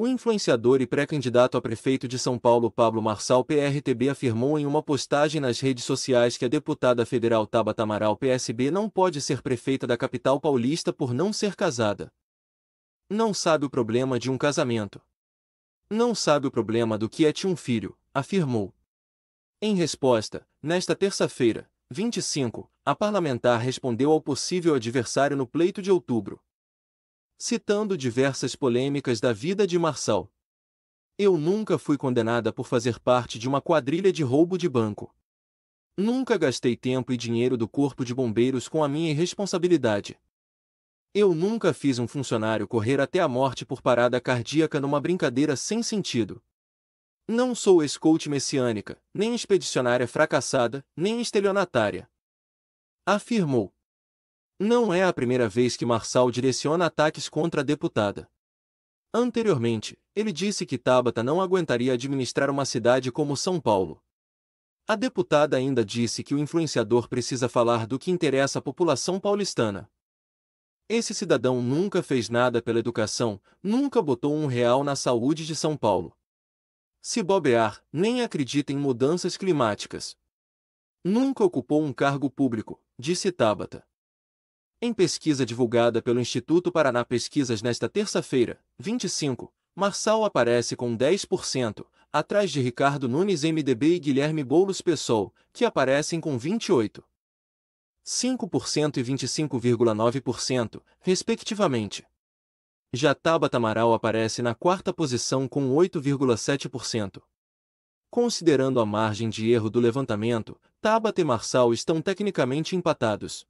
O influenciador e pré-candidato a prefeito de São Paulo Pablo Marçal PRTB afirmou em uma postagem nas redes sociais que a deputada federal Tabata Amaral PSB não pode ser prefeita da capital paulista por não ser casada. Não sabe o problema de um casamento. Não sabe o problema do que é ter um filho, afirmou. Em resposta, nesta terça-feira, 25, a parlamentar respondeu ao possível adversário no pleito de outubro, citando diversas polêmicas da vida de Marçal. Eu nunca fui condenada por fazer parte de uma quadrilha de roubo de banco. Nunca gastei tempo e dinheiro do Corpo de Bombeiros com a minha irresponsabilidade. Eu nunca fiz um funcionário correr até a morte por parada cardíaca numa brincadeira sem sentido. Não sou ex messiânica, nem expedicionária fracassada, nem estelionatária. Afirmou. Não é a primeira vez que Marçal direciona ataques contra a deputada. Anteriormente, ele disse que Tabata não aguentaria administrar uma cidade como São Paulo. A deputada ainda disse que o influenciador precisa falar do que interessa à população paulistana. Esse cidadão nunca fez nada pela educação, nunca botou um real na saúde de São Paulo. Se bobear, nem acredita em mudanças climáticas. Nunca ocupou um cargo público, disse Tabata. Em pesquisa divulgada pelo Instituto Paraná Pesquisas nesta terça-feira, 25, Marçal aparece com 10%, atrás de Ricardo Nunes MDB e Guilherme Boulos Pessoal, que aparecem com 28,5% e 25,9%, respectivamente. Já Tabata Amaral aparece na quarta posição com 8,7%. Considerando a margem de erro do levantamento, Tabata e Marçal estão tecnicamente empatados,